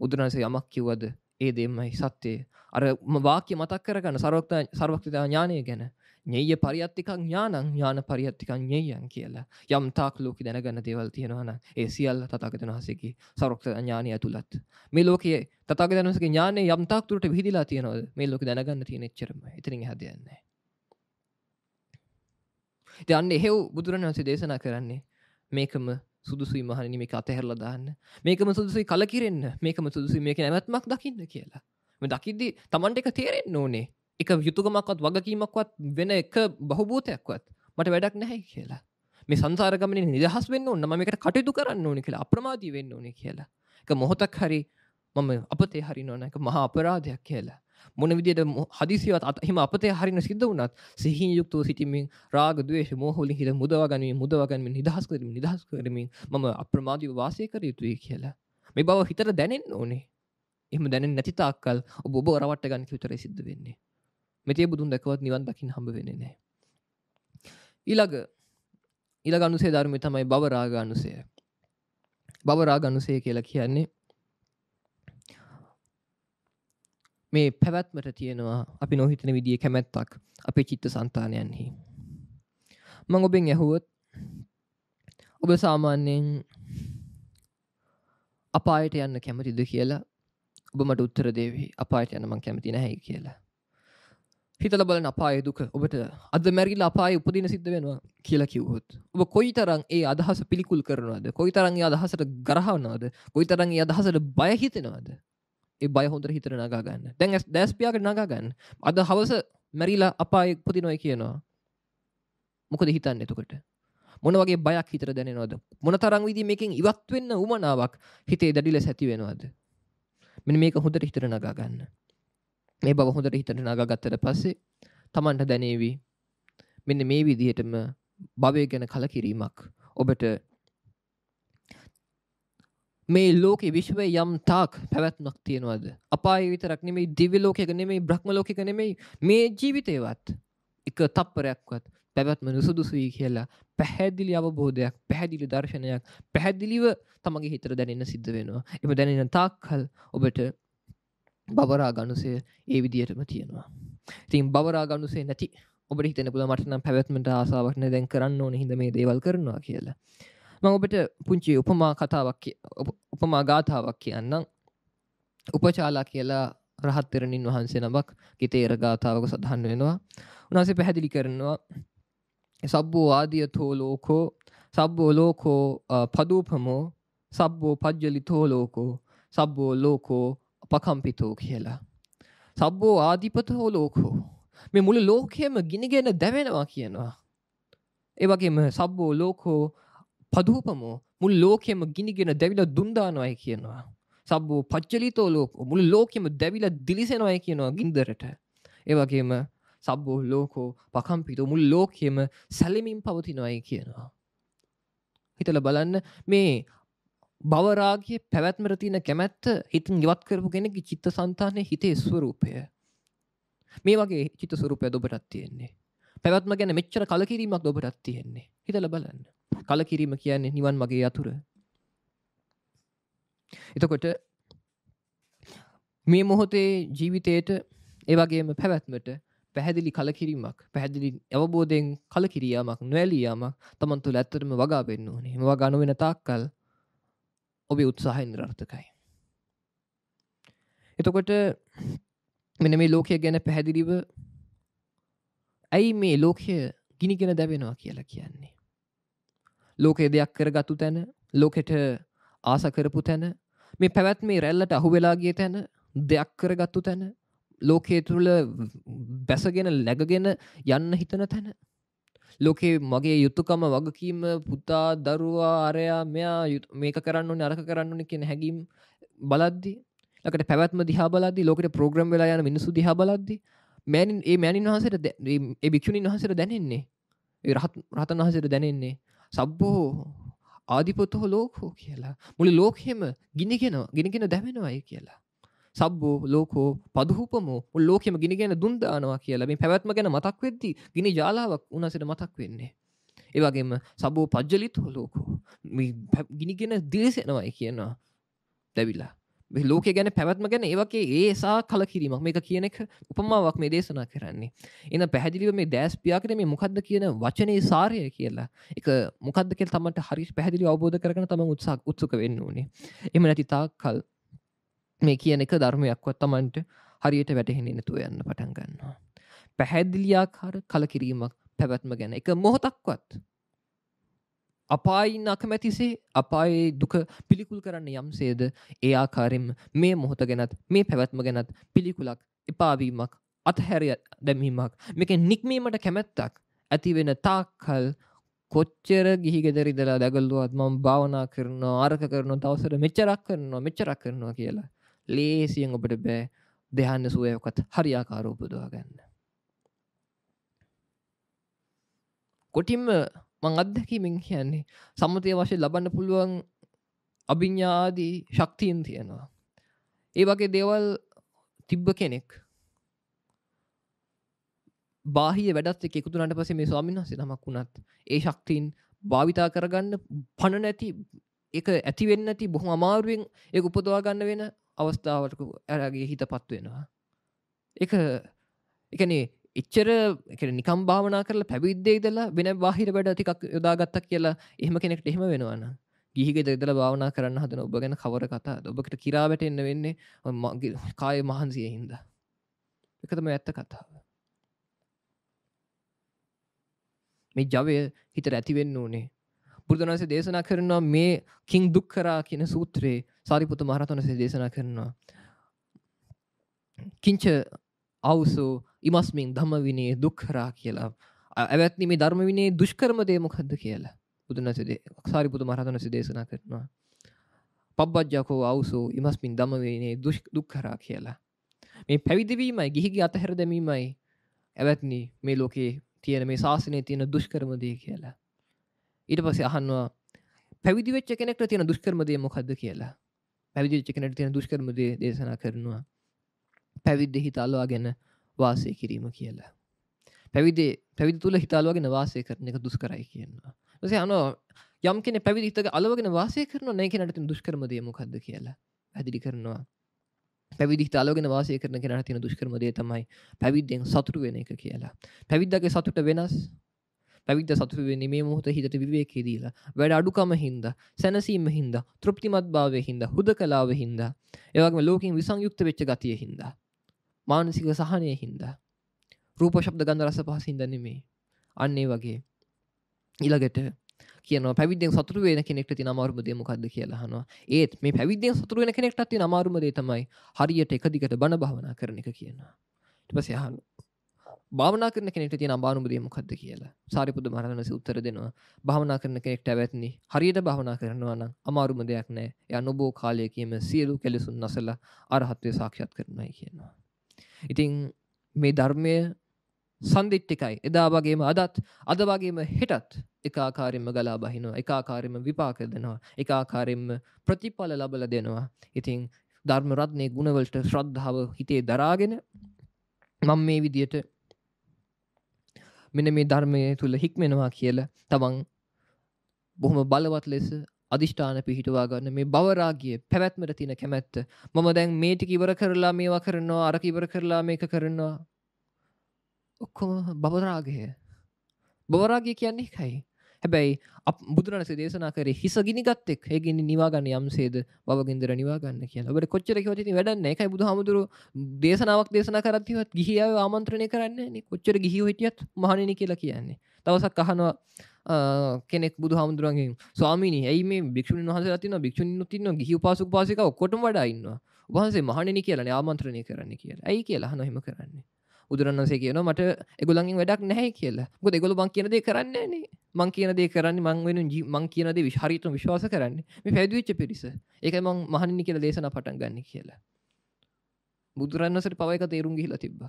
S1: බුදුන්වහන්සේ යමක් කිව්වද ඒ දෙයමයි සත්‍යය. අර වාක්‍ය මතක් කරගන්න සර්වඥා ඥානය ගැන ඤෙය්‍ය පරියත්තිකං ඥානං ඥාන පරියත්තිකං ඤෙය්‍යං කියලා. යම් තාක් ලෝකේ දැනගන්න දේවල් තියෙනවා නම් ඒ සියල්ල තථාගතයන් වහන්සේගේ සරොක්ත ඥානය ඇතුළත්. මේ ලෝකයේ තථාගතයන් වහන්සේගේ ඥානය යම් තාක් දුරට විහිදලා තියෙනවද? මේ ලෝකේ දැනගන්න තියෙන එච්චරම. එතනින් එහා දෙයක් නැහැ. ඉතින් අන්න එහෙව් බුදුරණවහන්සේ දේශනා කරන්නේ මේකම සුදුසුයි මහණෙනි මේක අතහැරලා දාන්න. මේකම සුදුසුයි කලකිරෙන්න. මේකම සුදුසුයි මේක නැවැත්මක් දකින්න කියලා. මේ දකිද්දි Tamanට එක තේරෙන්න ඕනේ. එක යුතුකමක්වත් වගකීමක්වත් වෙන එක බහුබූතයක්වත් මට වැඩක් නැහැ කියලා මේ සංසාරගමන නිදහස් වෙන්න ඕන්න මකට කටයුතු කරන්න ඕනි කියලා අප්‍රමාදී වෙන්න ඕනි කියලා එක මොහොතක් හරි මම අපතේ හරි නොන එක මහා අපරාධයක් කියලා මොන විදියට හදිසිවත් අතහිම අපතේ හරින සිද්ධ වුණත් සිහින් යුක්තව සිටිමින් රාග ද්වේෂ මෝහවලින් හිත මුදවාගනිමින් මුදවාගනිමින් නිදහස් කරමින් නිදහස් කරමින් මම අප්‍රමාදීව වාසය කර යුතුයි කියලා. මේ බව හිතට දැනෙන්න ඕනේ. එහෙම දැනෙන්නේ නැති තාක්කල් ඔබ ඔබ රවට්ට ගන්න විතරයි සිද්ධ වෙන්නේ. මෙතිය බුදුන් දැකවත් නිවන් දකින් හම්බ වෙන්නේ නැහැ. ඊළඟ ඊළඟ අනුසය ධර්මය තමයි භව රාග අනුසය. භව රාග අනුසය කියලා කියන්නේ මේ පැවැත්මට තියෙනවා අපි නොහිතන විදිහේ කැමැත්තක් අපේ චිත්තසංතානයන්හි. මම ඔබෙන් ඇහුවොත් ඔබ සාමාන්‍යයෙන් අපායට යන්න කැමතිද කියලා ඔබ මට උත්තර දෙවි. අපායට යන්න මම කැමති නැහැ කියලා. හිතල බලන අපාය දුක ඔබට අද මැරිල් අපාය උපදින සිද්ධ වෙනවා කියලා කිව්හොත් ඔබ කොයි තරන් ඒ අදහස පිළිකුල් කරනවාද කොයි තරන්ගේ අදහසට ගරහවනවාද කොයි තරන්ගේ අදහසට බයහිතෙනවාද ඒ බයහොඳර හිතර නගා ගන්න දැන් ඇස් දැස්පියාකට නගා ගන්න අද හවස මැරිලා අපාය උපදිනොයි කියනවා මොකද හිතන්න එතුකට මොන වගේ බයක් හිතර දැනෙනවද මොන තරං විදි මේකින් ඉවත් වෙන්න උමනාවක් හිතේ දැඩි ලෙස ඇති වෙනවද මෙන්න මේක හොඳට හිතර නගා ගන්න මේ බව හොඳට හිතට නගගත්තට පස්සේ තමන්ට දැනේවී මෙන්න මේ විදිහටම භවය ගැන කලකිරීමක් ඔබට මේ ලෝක විශ්වය යම් තාක් පැවැත්මක් තියෙනවද අපාය විතරක් නෙමෙයි දිව්‍ය ලෝකයක නෙමෙයි බ්‍රහ්ම ලෝකයක නෙමෙයි මේ ජීවිතේවත් එක තප්පරයක්වත් පැවැත්ම නුසුදුසුයි කියලා පැහැදිලි අවබෝධයක් පැහැදිලි දර්ශනයක් පැහැදිලිව තමගේ හිතර දැනෙන්න සිද්ධ වෙනවා එම දැනෙන තාක්කල් ඔබට බවරා ගනුසය ඒ විදියටම තියෙනවා තින් බවරා ගනුසේ නැති ඔබ හිතන පුල මටනම් පැවැත්මට ආසාාවක්න දැන් කරන්න ඕන හිද මේ දේවල් කරනවා කියලා මං ඔබට පුංචි උපමා කතාවක් උපමා ගාථාවක් කියන්නම් උපචාලා කියලා රහත්තරණින් වහන්සේ නමක් ගිතේර ගාථාවක සඳහන් වෙනවා උනාසේ පැහැදිලි කරනවා සබ්බෝ ආදිය තෝ ලෝකෝ සබ්බෝ ලෝකෝ පදූපමෝ සබ්බෝ පද්ජලි තෝ ලෝකෝ සබ්බෝ ලෝකෝ අපකම්පිතෝ කියලා. සබ්බෝ ආධිපත හෝ ලෝකෝ. මේ මුළු ලෝකයම ගිනිගෙන දැවෙනවා කියනවා. ඒවගේම සබ්බෝ ලෝකෝ පදූපමෝ මුල් ලෝකෙම ගිනිගෙන දැවිල දුන්දානොයි කියනවා. සබ්බෝ පච්චලිතෝ ලෝකෝ මුළු ලෝකෙම දැවිල දිලිසෙනොයි කියනවා ගින්දරට. ඒවගේම සබ්බෝ ලෝකෝ පකම්පිතු මුල් ලෝකයම සැලිමින් පවතිනොයි කියනවා. හිතල බලන්න මේ බවරාගේ පැවැත්මරතින කැමැත්ත හිතන් ගවත් කරපු කෙනෙකි චිත්ත සන්තානය හිතේ ස්වරූපය මේ වගේ චිත සුරූපය ඔබටත් තියෙන්නේ පැවත්ම ගැන මෙච්චර කලකිරීමක් ඔබටත් තියෙන්නේ හිතල බලන්න කලකිරීම කියන්නේ නිවන් මගේ අතුර එතකොට මේ මොහොතේ ජීවිතයට ඒවගේම පැවැත්මට පැහැදිලි කලකිරීමක් පැහැදිලි අවබෝධයෙන් කලකිරියාමක් නොවැලියයාමක් තමන් තුළ ඇත්තරම වගා වෙන්න ඕනේ ම ගනුවෙන තාක්කල් ඔබේ උත්සාහ නිරර්ථකයි. එතකොට මෙන මේ ලෝකය ගැන පැහැදිලිව ඇයි මේ ලෝකය ගිනිගෙන දැබෙනවා කියලා කියන්නේ. ලෝකයේ දෙයක් කරගත්තු තැන ලෝකෙට ආස කරපු තැන මේ පැවැත් මේ රැල්ලට අහු වෙලාගේ තැන දෙයක් කරගත්තු තැන ලෝකයේ තුළ බැසගෙන ලැගගෙන යන්න හිතන තැන ලෝකේ මගේ යුතුකම වගකීම පුතා දරුවා අරයා මෙයා මේක කරන්න නරක කරන්න කියෙන හැඟීම් බලද්දි ලකට පැවත්ම දිහාබලද ලෝකට ප්‍රෝග්‍රම් වෙලා යන මිනිසු දිහා බලද්දි මෑනින් ඒ මෑණින් වහසට භික්ෂුණින් වහසට දැනෙන්නේ ඒ රහත් රහතන් වහසට දැනෙන්නේ සබ්බෝ ආධිපොතහෝ ලෝකෝ කියලා මුළි ලෝකහෙම ගිනිගෙනවා ගෙනගෙන දැවෙනවාය කියලා සබ්බෝ ලෝකෝ පදහූපමෝ ලෝකෙම ගිනිගෙන දුන්දානවා කියලා මේ පැවැත්ම ගැන මතක් වෙද්දී ගිනි ජාලාවක් උනසට මතක් වෙන්නේ ඒවගේම සබෝ පද්ජලිත් හොලෝකෝ ගිනිගෙන දේශනවයි කියනවා දැවිල්ලා ලෝක ගැන පැවත්ම ගැන ඒවගේ ඒසා කල කිරීමක් මේක කියන එක උපමාවක් මේ දේශනා කරන්නේ එන්න පැහදිලිව මේ දෑස්පියාකට මේ මොකක්ද කියන වචනය සාරය කියලා එක මොකක්ද කියල තමට හරි පැහදිලි අවබෝධ කරන තම උත්සාක් උත්සක වෙන්න ඕනේ එම නැති තාක් කල් මේ කියන එක ධර්මයක්වත් තමන්ට හරියට වැටහෙනෙනතු යන්න පටන් ගන්නවා. පැහැදිලියාකාර කලකිරීමක් පැවැත්ම ගැන එක මොහොතක්වත්. අපායින් අකමැතිසේ අපායේ දුක පිළිකුල් කරන්න යම්සේද ඒ ආකාරෙන් මේ මොහොත ගැනත් මේ පැවැත්ම ගැනත් පිළිකුලක් එපාවීමක් අතහැරය දැමීමක් මේක නික්මීමට කැමැත්තක් ඇතිවෙන තාක්කල් කොච්චර ගිහිගෙදරිදලා දැගල්ලුවත් මම භාවනා කරනවා ආරක කරනවා දවසට මෙච්චරක් කරනවා මෙච්චරක් කරනවා කියලා ලේසියෙන් ඔබට බෑ දෙහන්න සුවයකොත් හරියාකාරූපදවා ගන්න. කොටින්ම මං අත්දැකීමෙන් කියන්නේ සමතය වශය ලබන්න පුළුවන් අභිඤ්ඥාදී ශක්තියෙන් තියෙනවා. ඒ වගේ දේවල් තිබ්බ කෙනෙක් බාහිය වැඩත් එක එකතුනට පසේ මේ ස්වාමිනාස නමක් වුණත් ඒ ශක්තිීන් භාවිතා කරගන්න පණ නැති එක ඇතිවෙන්න ඇති බොහොම අමාරුවෙන් ඒ උපදවා ගන්න වෙන අවස්ථාවට ඇරගේ හිත පත්වෙනවා එක එකනේ එච්චර නිකම් භාවනා කරල පැවිද්දේ දලා වෙන බාහිර වැඩ තිකක් යොදාගත්තක් කියලා එහම කෙනෙක්ට එහෙම වෙනවාන ගිහිගෙ දෙදල භාවනා කරන්න හදන ඔබ ගැන කවර කතා ඔබකට කිරාවට එන්න වෙන්නේ මගේ කාය මහන්සිය හින්ද එකතම ඇත්ත කතාව මේ ජවය හිතර ඇතිවෙන්න ඕනේ බුදුරජාණන් වහන්සේ දේශනා කරනවා මේ කිං දුක්ඛරා කියන සූත්‍රයේ සාරිපුත මහරහතන් වහන්සේ දේශනා කරනවා කිංච අවසෝ ඉමස්මින් ධම්ම විනේ දුක්ඛරා කියලා ඇවැත්නි මේ ධර්ම විනේ දුෂ්කරම දේ මොකද්ද කියලා බුදුන් වහන්සේ සාරිපුත මහරහතන් වහන්සේ දේශනා කරනවා පබ්බජ්ජකෝ අවසෝ ඉමස්මින් ධම්ම විනේ දුක්ඛරා කියලා මේ පැවිදි වීමයි ගිහිගේ අතහැර දැමීමයි ඇවැත්නි මේ ලෝකේ තියෙන මේ ශාසනයේ තියෙන දුෂ්කරම දේ කියලා ඊට පස්සේ අහන්නවා පැවිදිවෙච්ච කෙනෙක්ට තියෙන දුෂ්කරමදය මොකක්ද කියලා පැවිදිච්ච කෙනට තියෙන දුෂ්කරමදේ දේශනා කරනවා පැවිද්ද හිතාලවා ගැන වාසය කිරීම කියලා පැවිදේ පැවිදි තුළ හිතාලවාගෙන වාසය කරන එක දුස්කරයි කියන්නවා සේ අනෝ යම් කෙන පැවිදිතක අලවගෙන වාසය කරන නෑ කෙනට දුෂ්කරමදය මොකක්ද කියලා පැදිලි කරනවා පැවිදි තාලගෙන වාසය කරන කෙනට තියෙන දුෂ්කරමදය තමයි පැවිද්දෙන් සතුරු වෙන එක කියලා පැවිද්දගේ සතුට වෙනස් පැවිද සතුවෙන්නේ මේ මුහත හිතට විවේකේ දීලා වැඩ අඩුකම හින්ද සැනසීම හින්ද තෘප්තිමත් භාවය හින්ද හුද කලාව හින්ද ඒවගේම ලෝකින් විසංයුක්ත වෙච්ච ගතිය හින්ද මානසික සහනය හින්ද රූප ශබ්ද ගන්ධ රස පහස හින්ද නෙමේ අන්න ඒ වගේ ඊළඟට කියන පැවිදෙන් සතුරු වෙන කෙනෙක්ට තියෙන අමාරුම දේ මොකද්ද කියලා අහනවා. ඒත් මේ පැවිදෙන් සතුරු වෙන කෙනෙක්ට තියෙන අමාරුම දේ තමයි හරියට එක දිගට බණ භාවනා කරන එක කියනවා. ඊට පස්සේ අහනවා භාවනා කරන කෙනෙක්ට තියෙන අඹානුබුදිය මොකක්ද කියලා සාරිපුත්ත මහරහතන් උත්තර දෙනවා භාවනා කරන කෙනෙක්ට ඇවැත්නි හරියට භාවනා කරනවා නම් අමාරුම දෙයක් නැහැ එයා නොබෝ කාලයකීම සියලු කෙලෙසුන් නැසලා අරහත්ත්වය සාක්ෂාත් කරනවායි කියනවා ඉතින් මේ ධර්මය සන්දිට්ටිකයි එදා වගේම අදත් අද වගේම හෙටත් එක ආකාරයෙන්ම ගලා බහිනවා එක ආකාරයෙන්ම විපාක දෙනවා එක ආකාරයෙන්ම ප්‍රතිඵල ලබලා දෙනවා ඉතින් ධර්ම රත්නයේ ගුණවලට ශ්‍රද්ධාව හිතේ දරාගෙන මම මේ විදියට මෙන මේ ධර්මය තුළ හික්මෙනවා කියල තමන් බොහොම බලවත් ලෙස අධිෂ්ඨාන පිහිටවා ගන්න මේ බවරාගේ පැවැත්මට තියෙන කැමැත්ත මම දැන් මේටික ඉවර කරලා මේවා කරනවා අරක ඉවර කරලා මේක කරනවා ඔක්කොම බවරාගය බවරාගය කියන්නේ එකයි හැබැයි බුදුරණස දේශනා කරේ හිස ගිනිගත්තෙක් ඒගෙන නිවාගන්න යම්සේද බවගෙන්දර නිවාගන්න කියලා බට කොච්චර ෝති වැඩන්න එකයි බුදු හමුදුරු දේශනාවක් දේශනා කරත්තිවත් ගිහියාව ආමන්ත්‍රණය කරන්නේ කොච්චර ගිහිෝ හිටියත් මහණනි කියලා කියන්නේ තවසක් අහනවා කෙනෙක් බුදු හාමුදුරන්ගේ ස්වාමීනි ඇයි මේ භික්ෂුන් වහස තින භික්ෂුන් තින්න ගිහි පාසු පාසික කොටම වඩා ඉන්නවා උහන්සේ මහණනි කියලන ආමන්ත්‍රණය කරන්න කියලා ඇයි කියලා හන හෙම කරන්නේ බුදුරන්සේ කියන මට එගොලන්ගින් වැඩක් නැහැ කියලා ගො දෙගොල බං කියනදේ කරන්නේ මං කියනදේ කරන්න මං වෙන මං කියනදේ විශහරිතම විශ්වාස කරන්න මේ පැදවිච්ච පිරිස ඒක මං මහනි කියල දේශන පටන් ගන්න කියලා බුදුරන්නසට පවයික තේරුම් ගිහිලා තිබ්බ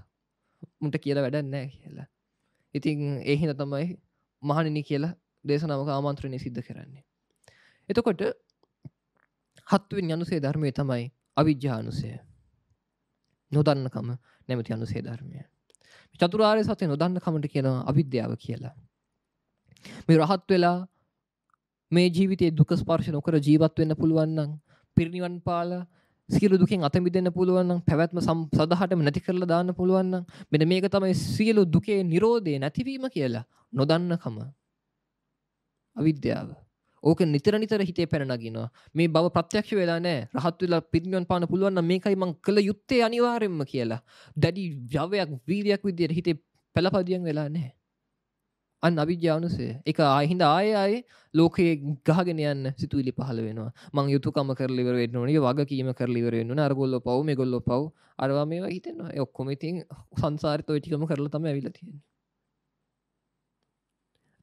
S1: මුට කියලා වැඩන්නෑ කියලා ඉතින් ඒහින තමයි මහනිනි කියලා දේශනාවක ආමන්ත්‍රණය සිද්ධ කරන්නේ එතකොට හත්වෙන් යනුසේ ධර්මය තමයි අවිද්‍යානුසය නොදන්නකම නැමති අනුසේ ධර්මය. චතුරාර්ය සත්‍ය නොදන්න කමට කියනවා අවිද්‍යාව කියලා. මේ රහත් වෙලා මේ ජීවිතයේ දුක ස්පර්ශ නොකර ජීවත් වෙන්න පුළුවන් නම් පිරිනිවන් පාලා සියලු දුකෙන් අත මිදෙන්න පුළුවන් නම් පැවැත්ම සදාහටම නැති කරලා දාන්න පුළුවන් නම් මෙන්න මේක තමයි සියලු දුකේ Nirodhe නැතිවීම කියලා නොදන්නකම අවිද්‍යාව ඕක නිතර නිතර හිතේ පැනගිනවා මේ බව ප්‍රත්‍යක්ෂ වෙලා නෑ රහත්වෙල පිරිියන් පාන පුළුවන්න මේකයි මං කළ යුත්තේ අනිවාරෙන්ම කියලා දැඩි ජවයක් වීරයක් විදියට හිතේ පැලපදියන් වෙලා නෑ අන් අවිද්‍යාවනුසේ එක ආහින්ද ආය අය ලෝකයේ ගහගෙන යන්න සිතුවිලි පහල වෙනවා මං යුතුකම කරලිවර වෙන්නනගේ වග කීම කරලිවර වෙන්න අරගොල්ල පව් මේ ගොල්ල පව් අරවා මේවා හිතෙනවා ඔක්කොමඉතින් සංසාරිතව ටිකම කරල තම ඇවිල තියෙන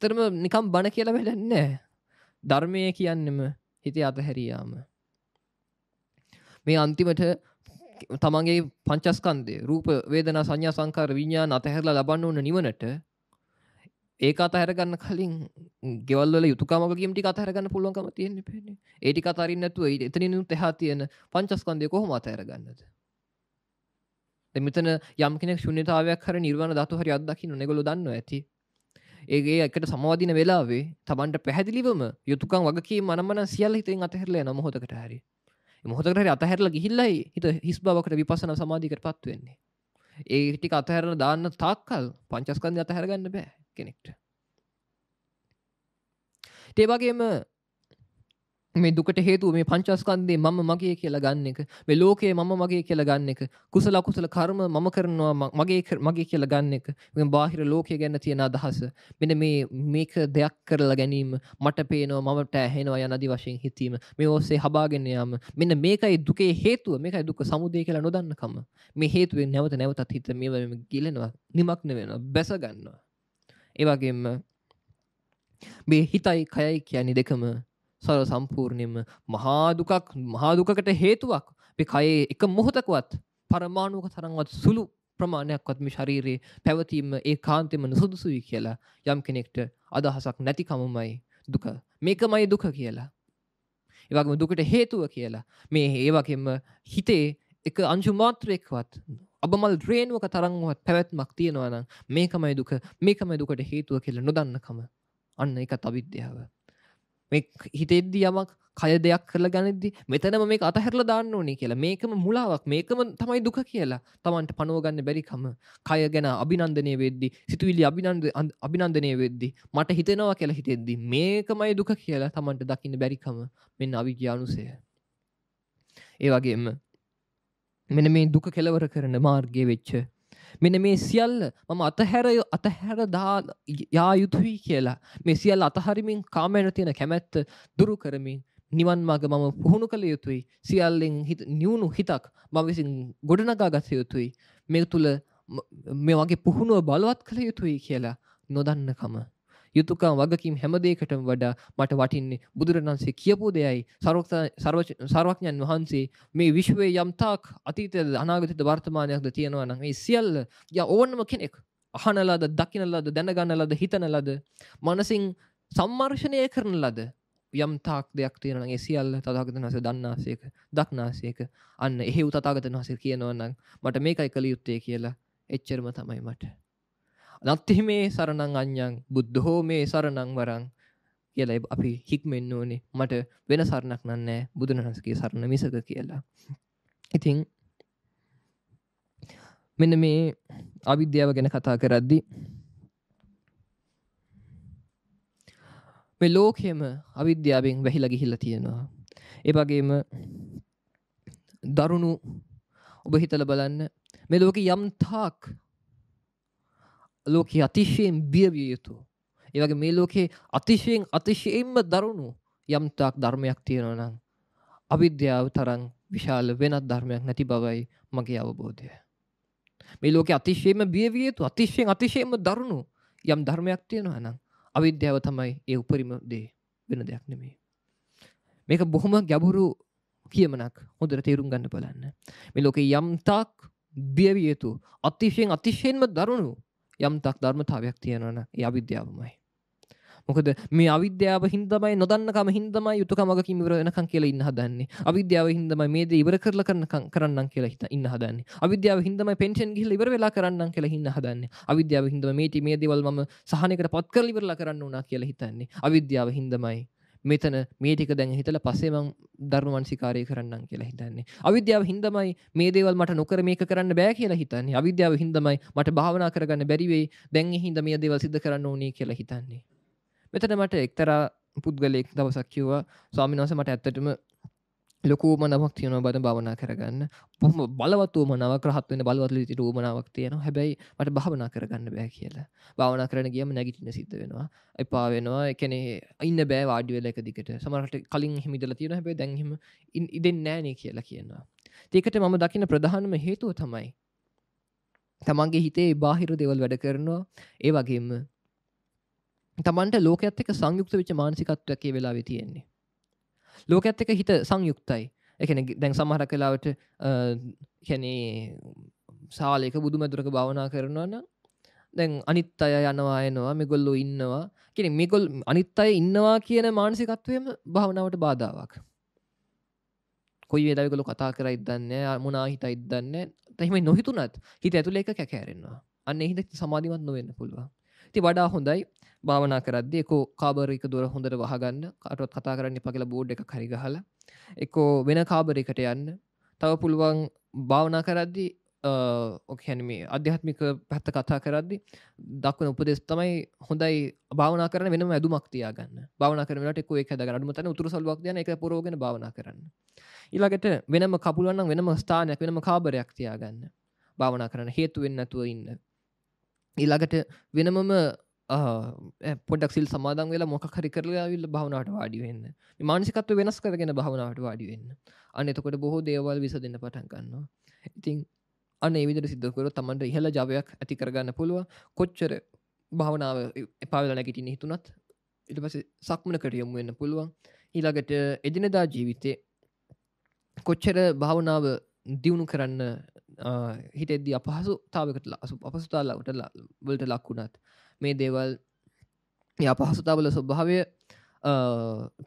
S1: තරම නිකම් බණ කියලා වැඩන්නේ ධර්මය කියන්නෙම හිතේ අතහැරියාම මේ අන්තිමට තමන්ගේ පංචස්කන්දය රූප වේදනා සංඥා සංකාර විඤ්ඥාන අතහැරලා ලබන්න ඕන නිවනට ඒක අතහැරගන්න කලින් ගෙවල්ල යුතුකමක ගියමටි අතහැරගන්න පුළුවන්කම තියෙන පෙන ඒටි අතරින්නැතුව එතනිනු තෙහා තියෙන පංචස්කන්දය කොහොම අතහැරගන්නද මෙතන යම් කෙනෙක් ශුන්‍යතාවයක් හර නිර්වාණ දතු හරි අත්දකින්න නෙගොලු දන්න ඇති ඒගේ එකට සමවාදින වෙලාවේ තමන්ට පැහැදිලිවම යුතුකන් වගේ මනමන සියල්ල හිතෙන් අතහැරලය නමහොතකට හරි මොහොතකට අතහැරල ගිහිල්ලයි හිත හිස් බවකට විපසන සමාධිකට පත්වවෙන්නේ ඒටි අතහැරන දාන්න තාක්කල් පංචස්කන්ධ අතහැරගන්න බෑ කෙනෙක්ට ඒවගේම මේ දුකට හේතුව මේ පංචස්කන්ධේ මම මගේ කියලා ගන්න එක මේ ලෝකයේ මම මගේ කියලා ගන්න එක කුසල අකුසල කර්ම මම කරනවා මගේ මගේ කියලා ගන්න එක මේ බාහිර ලෝකයේ ගැන තියෙන අදහස මෙන්න මේ මේක දෙයක් කරලා ගැනීම මට පේනවා මමට ඇහෙනවා යන আদি වශයෙන් හිතීම මේ ඔස්සේ හබාගෙන යාම මෙන්න මේකයි දුකේ හේතුව මේකයි දුක සමුදය කියලා නොදන්නකම මේ හේතුවෙන් නැවත නැවතත් හිත මේව ගිලෙනවා නිමක්න වෙනවා බැස ගන්නවා ඒ වගේම මේ හිතයි කයයි කියන්නේ දෙකම සර සම්පූර්ණයම මහා දුකක් මහා දුකකට හේතුවක් අපි කයේ එක මොහොතකවත් පරමාණුක තරම්වත් සුළු ප්‍රමාණයක්වත් මේ ශරීරයේ පැවතීම ඒකාන්තයෙන්ම සුදුසුයි කියලා යම් කෙනෙක්ට අදහසක් නැතිකමමයි දුක. මේකමයි දුක කියලා. ඒ වගේම දුකට හේතුව කියලා. මේ ඒ වගේම හිතේ එක අංශු මාත්‍රයක්වත් අබමල් ද්‍රේණුවක තරම්වත් පැවැත්මක් තියෙනවා නම් මේකමයි දුක. මේකමයි දුකට හේතුව කියලා නොදන්නකම. අන්න ඒකත් අවිද්‍යාව. මේ හිතෙද්දි යමක් කය දෙයක් කරලා ගනිද්දි මෙතනම මේක අතහැරලා දාන්න ඕනේ කියලා මේකම මුලාවක් මේකම තමයි දුක කියලා තමන්ට පණුව ගන්න බැරිකම කය ගැන අභිනන්දනය වෙද්දි සිතුවිලි අභිනන්ද අභිනන්දනය වෙද්දි මට හිතෙනවා කියලා හිතෙද්දි මේකමයි දුක කියලා තමන්ට දකින්න බැරිකම මෙන්න අවිජ්‍යානුසය ඒ වගේම මෙන්න මේ දුක කෙලවර කරන මාර්ගයේ වෙච්ච මෙන මේ සියල්ල මම අතහැර අතහැර දා යා යුතුයි කියලා මේ සියල් අතහරිමින් කාමයන තියෙන කැමැත්ත දුරු කරමින් නිවන් මග මම පුහුණු කළ යුතුයි සියල්ලෙන් හිත නියුණු හිතක් මම විසින් ගොඩනගා ගත යුතුයි මේ තුළ මේ වගේ පුහුණුව බලවත් කළ යුතුයි කියලා නොදන්නකම යුතුයකම් වගකීම් හැම දෙයකටම වඩා මට වටින්නේ බුදුරණන්සේ කියපු දෙයයි සර්වඥන් වහන්සේ මේ විශ්වයේ යම්තාක් අතීතයද අනාගතයද වර්තමානයක්ද තියෙනවා නම් මේ සියල්ල යා ඕනම කෙනෙක් අහනලද දකිනලද දැනගන්නලද හිතනලද මනසින් සම්මර්ෂණය කරන ලද යම් තාක් දෙයක් තියෙන නම් ඒ සියල්ල තථාගතයන් වහන්සේ දන්නාසේක දක්නාසේක අන්න එහෙව් තථාගතයන් වහන්සේ කියනවා නම් මට මේකයි කළ යුත්තේ කියලා එච්චරම තමයි මට නත්තිහි මේ සරණං අඥ්ඥං බුද්ධහෝ මේ සරණං වරං කියලා අපි හික්මෙන්න්න ඕනේ මට වෙන සරණක් නන්නෑ බුදුරහන්සගේ සරණ මිසක කියලා ඉතිං මෙන්න මේ අවිද්‍යාව ගැන කතා කරද්දි මේ ලෝකයම අවිද්‍යාවෙන් වැහිලා ගිහිල්ලා තියෙනවා ඒ වගේම දරුණු ඔබ හිතල බලන්න මේ ලෝක යම් තාක් ලෝකයේ අතිශයෙන් බියවිය යුතු. ඒවගේ මේ ලෝකයේ අතිශයෙන් අතිශයෙන්ම දරුණු යම්තාක් ධර්මයක් තියෙනවා නම් අවිද්‍යාව තරම් විශාල වෙනත් ධර්මයක් නැති බවයි මගේ අවබෝධය. මේ ලෝකයේ අතිශයෙන්ම බියවිය යුතු අතිශයෙන් අතිශයෙන්ම දරුණු යම් ධර්මයක් තියෙනවා නම් අවිද්‍යාව තමයි ඒ උපරිම දේ වෙන දෙයක් නෙමෙයි. මේක බොහොම ගැඹුරු කියමනක් හොඳට තේරුම් ගන්න බලන්න. මේ ලෝකේ යම්තාක් බියවිය යුතු අතිශයෙන් අතිශයෙන්ම දරුණු යම් තක් ධර්මතාවයක් තියෙනවන ඒ අවිද්‍යාවමයි මොකද මේ අවිද්‍යාව හින්දමයි නොදන්නකම හින්දමයි යුතුකමගකින් ඉවර වෙනකන් කියලා ඉන්න හදන්නේ. අවිද්‍යාව හින්දමයි මේ දේ ඉවර කරලා කරනකම් කරන්නම් කියලා හිත ඉන්න හදන්නේ. අවිද්‍යාව හින්දමයි පෙන්ෂන් ගිහලා ඉවර වෙලා කරන්නම් කියලා ඉන්න හදන්නේ. අවිද්‍යාව හින්දමයි මේ මේ දේවල් මම සහනයකට පත් කරලා ඉවරලා කරන්න ඕනා කියලා හිතන්නේ. අවිද්‍යාව හින්දමයි මෙතන මේ ටික දැන් හිතලා පස්සේ මං ධර්ම මනසිකාරය කරන්නම් කියලා හිතන්නේ. අවිද්‍යාව හින්දාමයි මේ දේවල් මට නොකර මේක කරන්න බෑ කියලා හිතන්නේ. අවිද්‍යාව හින්දාමයි මට භාවනා කරගන්න බැරි වෙයි. දැන් එහිඳ මේ දේවල් සිද්ධ කරන්න ඕනේ කියලා හිතන්නේ. මෙතන මට එක්තරා පුද්ගලයෙක් දවසක් කිව්වා ස්වාමීන් වහන්සේ මට ඇත්තටම ලොකූ මනමක් තියන බද භාවනා කරගන්න බොහම බලවත්ව මනාවක් රහත්වෙන බලවල ට ූමනාවක් තියන හැබැයි මට භාවනා කරගන්න බෑ කියලා භාවනා කරන ගියම නැගිටින සිද්ධ වෙනවා එපා වෙනවා එකනේ අන්න බෑ වාඩිවෙල එක දිකට සමරට කලින් හිමිදල තියෙන හැබේ දැන්හිම ඉදෙන් නෑනේ කියලා කියනවා ඒකට මම දකින ප්‍රධානම හේතුව තමයි තමන්ගේ හිතේ බාහිර දෙවල් වැඩ කරනවා ඒ වගේම තමන්ට ලෝකඇත්තක සංයුක්ත විච මානසිකත්වකේ වෙලා වෙතියෙන්නේ ලෝකඇත් එක හිත සංයුක්තයි එකන දැන් සමහර කලාවට කැනේ සාලයක බුදු මැදුරක භාවනා කරනවන්න දැන් අනිත් අය යනවායනවා මෙගොල්ලො ඉන්නවා කෙන මෙගොල් අනිත් අය ඉන්නවා කියන මානසිකත්වයම භාවනාවට බාධාවක් කොයි වෙදවිගොලු කතා කර ඉදන්න මුණනා හිත ඉදන්න තැහෙම නොහිතුනත් හිත ඇතුළ එක කැකෑරෙන්වා අන්න හිත සමාධිමත් නොවෙන්න පුළුවන් ති වඩා හොඳයි භාවනා කරද්දී එකෝ කාබරයක දොර හොඳට වහගන්න කටවත් කතා කරන්න එපා කියලා බෝඩ් එකක් හරි ගහලා එකෝ වෙන කාබරයකට යන්න තව පුළුවන් භාවනා කරද්දී ඔකහැන මේ අධ්‍යාත්මික පැත්ත කතා කරද්දි දක්වන උපදෙස් තමයි හොඳයි භාවනා කරන වෙනම ඇදුමක් තියාගන්න භාවන කරනට එක්ක ඒක හදගන්න මතන උතුරු සල්ුවක් යන එක පුරෝගෙන භාවනා කරන්න ඊළඟට වෙනම කපුලුවන් නම් වෙනම ස්ථානයක් වෙනම කාබරයක් තියාගන්න භාවනා කරන හේතු වෙන්නේ නැතුව ඉන්න ඊළඟට වෙනමම පොඩක් සිල් සමාදන් වෙලා මොකක් හරි කරලා විල්ල භාවනාවට වාඩි වෙන්න මානසිකත්ව වෙනස් කරගෙන භාවනාවට වාඩි වෙන්න අන්න එතකොට බොහෝ දේවල් විස දෙන්න පටන් ගන්නවා ඉතින් අන්න ඒ විදිහට සිද්ධ කරොත් Tamanට ඉහළ ජවයක් ඇති කරගන්න පුළුවන් කොච්චර භාවනාව එපා වෙලා නැගිටින්න හිතුණත් ඊට පස්සේ සක්මනකට යොමු වෙන්න පුළුවන් ඊළඟට එදිනදා ජීවිතේ කොච්චර භාවනාව දියුණු කරන්න හිතෙද්දී අපහසුතාවකට අපහසුතාවලට වලට ලක් වුණත් මේ දේවල් අපහසුතාවල ස්වභාවයට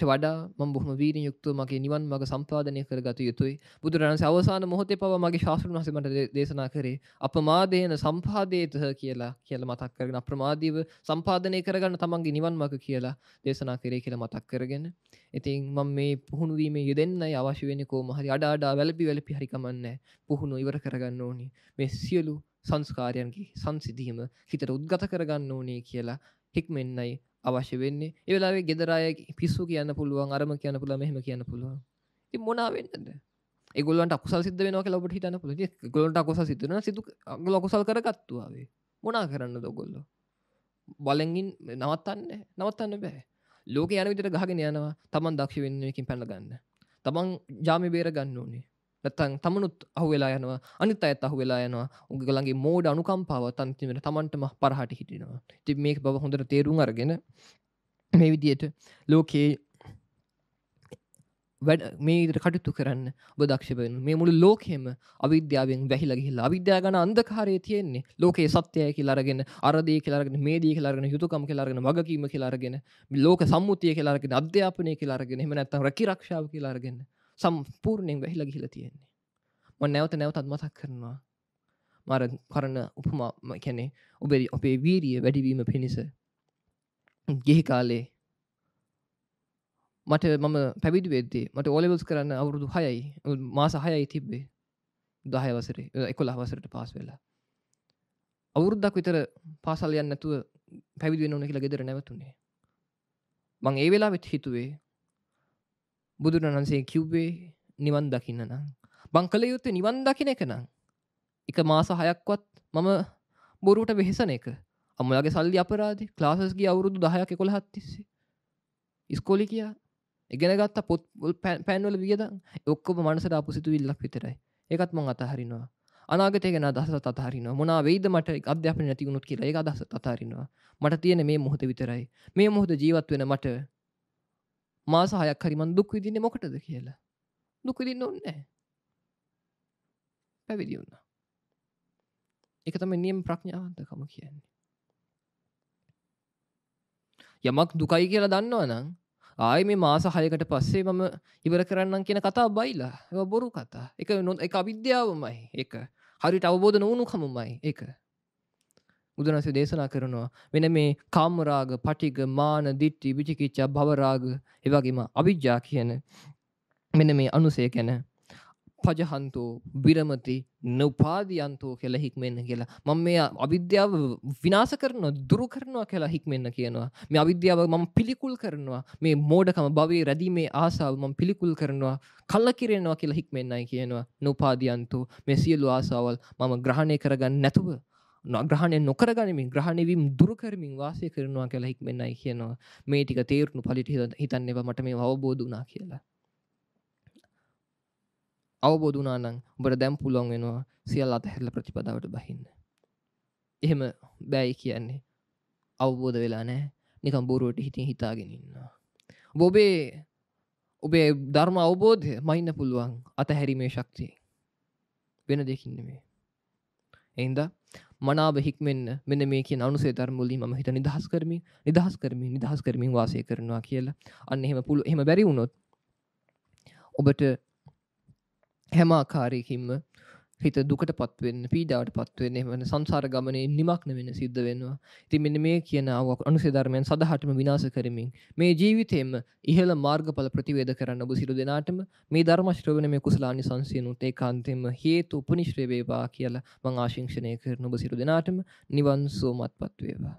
S1: වඩා මබොහම වීර යුක්තු මගේ නිවන් මග සම්පාධනය කරගත යුතුයි බුදුරන් අවසාන මොහොතේ පව මගේ ශාස්ෘන් වසමට දේශනා කරේ අප මාදයන සම්පාදයතහ කියලා කියල මතක් කරගෙන අප්‍රමාදීව සම්පාධනය කරගන්න තමන්ගේ නිවන් මග කියලා දේශනා කරේ කියලා මතක් කරගෙන ඉතින් මම මේ පුහුණුවීම යෙදෙන්න්නයි අවශ්‍යවෙනකෝ මහරි අඩාඩා වැලපි වැලපි හරිකමන්න පුහුණු ඉවර කරගන්න ඕනි මේ සියලු සංස්කාරයන්ගේ සංසිදීම හිතට උද්ගත කරගන්න ඕනේ කියලා හික්මෙන්න්නයි අවශ්‍ය වෙන්නේ එවෙලාේ ගෙදරාය පිස්සු කියන්න පුළුවන් අරම කියන්න පුළ මෙහම කියන්න පුළුවන් ති මොනාවෙන්නද ගොලට අකුසල් සිද වෙන ලබට හිතන පුල ගොලට අකුස සිතන සිතු ලොකුසල් කරගත්තුවාවේ මොනා කරන්න දොගොල්ලො බලගින් නවත්තන්න නවත්තන්න බෑ ලෝක යන විට ගහගෙන යනවා තමන් දක්ෂ වෙන්නකින් පැළගන්න තමන් ජාමි බේර ගන්න ඕනේ නැත්තම් තමනුත් අහුවෙලා යනවා අනිත් අයත් අහුවෙලා යනවා උගලගේ මෝඩ අනුකම්පාව අන්තිමට තමන්ටම පරහට හිටිනවා. ඉතින් මේක බව හොඳට තේරුම් අරගෙන මේ විදියට ලෝකයේ වැඩ මේ ඉදිරියට කටයුතු කරන්න ඔබ දක්ෂ වෙන්න. මේ මුළු ලෝකෙම අවිද්‍යාවෙන් වැහිලා ගිහිල්ලා අවිද්‍යාව ගැන අන්ධකාරයේ තියෙන්නේ. ලෝකයේ සත්‍යය කියලා අරගෙන, අරදී කියලා අරගෙන, මේ දී කියලා අරගෙන, යුතුයකම කියලා අරගෙන, වගකීම කියලා අරගෙන, ලෝක සම්මුතිය කියලා අරගෙන, අධ්‍යාපනය කියලා අරගෙන, එහෙම නැත්නම් රැකී ආරක්ෂාව කියලා අරගෙන. සම්පූර්ණයෙන් වැහිලා ගිහිලා තියෙන්නේ ම නැවත නැවතත් මතක් කරනවා මර කරන උපමා කැනෙ ඔබේ ඔබේ වීරිය වැඩිවීම පිණිස ගෙහි කාලේ මට මම පැවිදි වෙද්දේ මට ඕලෙවල්ස් කරන්න අවුරුදු හයයි මාස හයයි තිබ්බේ දහය වසරේ එකොලා වසරට පාස් වෙලා අවුරුද්දක් විතර පාසල් යන්න නැතුව පැවිදි වෙන ඕන කියලා ගෙදර නැවතුනේ මං ඒ වෙලාවෙත් හිතුවේ බුදුරන් වන්සේ කිව්වේ නිවන් දකින්න නම් බං කළ යුත්තේ නිවන් දකින එක නම් එක මාස හයක්වත් මම බොරුවට වෙහෙසන එක අමයාගේ සල්ලි අපරාධ ක්ලාසස්ගේ අවුරුදු දහයක් කොළ හත්තිස්සේ ඉස්කෝලි කියා එගෙනගත්ත පොත් පැන්වල වියද ඔක්කොම මනසට අපපුසිතු විල්ලක් විතරයි එකත් මං අතහරිනවා අනාගතයගෙන අදහස අතහරිනවා මොනා වෙයිද මට අධ්‍යාපන නැතිවුණුත් කියලා ඒ අදහස අතාරිනවා මට තියෙන මේ මොහොත විතරයි මේ මොහොද ජීවත් වෙන මට මා සහයක් හරිමන් දුක් විදින මොකටද කියලා දුකදින්න ඔන්නෑ පැවිදි වන්න එක තම නියම් ප්‍රඥාවන්තකම කියන්නේ යමක් දුකයි කියලා දන්නවා නම් ආය මේ මාස හයකට පස්සේ මම ඉවර කරන්නම් කියන කතා බයිලා ඒව බොරු කතා එක නො එක අවිද්‍යාවමයි එක හරිට අවබෝධ නොවුණුකමමයි එක බුදුරන්සේ දේශනා කරනවා වෙන මේ කාමරාග පටිග මාන දිට්ටි විචිකිච්චා භවරාග එවගේම අවිජ්ජා කියන මෙන්න මේ අනුසය ගැන පජහන්තෝ විරමති නඋපාදියන්තෝ කියලා හික්මෙන්න කියලා මම මේ අවිද්‍යාව විනාශ කරනවා දුරු කරනවා කියලා හික්මෙන්න කියනවා මේ අවිද්‍යාව මම පිළිකුල් කරනවා මේ මෝඩකම භවයේ රැඳීමේ ආසාව මම පිළිකුල් කරනවා කලකිරෙනවා කියලා හික්මෙන්නයි කියනවා නඋපාදියන්තෝ මේ සියලු ආසාවල් මම ග්‍රහණය කරගන්න නැතුව ග්‍රහණය නොකරගනිමින් ග්‍රහණයවීම් දුරකරමින් වාසය කරනවා කියලා හික්මෙන්න්නයි කියනවා මේ ටික තේරුණු පලිට හිතන්න එව මට මේ අවබෝධනා කියලා අවබෝධනානං ඔබට දැම් පුලොන් වෙනවා සියල් අතහැරල ප්‍රතිපදාවට බහින්න එහෙම බෑයි කියන්නේ අවබෝධ වෙලා නෑ නිකම් බොරුවට හිටින් හිතාගෙනන්නවා බොබේ ඔබේ ධර්ම අවබෝධය මයින්න පුළුවන් අතහැරීමේ ශක්තිය වෙන දෙකින්න මේ එයින්දා මනාව හික්මෙන් මෙන මේ කිය අනුසේ ධර්මුලින් ම හිත නිදහස් කරමි නිදහස් කරමි නිදහස් කරමින් වාසය කරනවා කියලා අන්න එහෙම පුළු එහෙම බැරි වුණොත් ඔබට හැම ආකාරයකින්ම හිත දුකට පත්වවෙන්න පීඩාවට පත්වවෙන්නේ වන සංසාර ගමනය නිමක්න වෙන සිද්ධ වෙනවා ති මෙන්න මේ කියනාවක් අනුසේධර්මයන් සදහටම විනාස කරමින් මේ ජීවිතයම ඉහළ මාර්ගඵල ප්‍රතිවේද කරන්න ඔබ සිරු දෙනාටම මේ ධර්මශ්‍රවණ මේ කුසලානි සංසයනුත් ඒ කාන්තෙම හේතු උපනිශ්‍රවේවා කියලා මං ආශිංක්ෂණය කරන ඔබ සිරු දෙනාටම නිවන් සෝමත් පත්වේවා